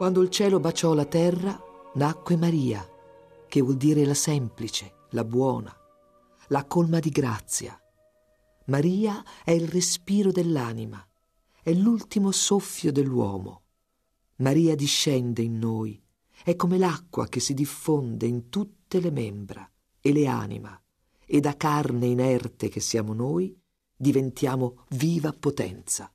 Quando il cielo baciò la terra, nacque Maria, che vuol dire la semplice, la buona, la colma di grazia. Maria è il respiro dell'anima, è l'ultimo soffio dell'uomo. Maria discende in noi, è come l'acqua che si diffonde in tutte le membra e le anima, e da carne inerte che siamo noi diventiamo viva potenza.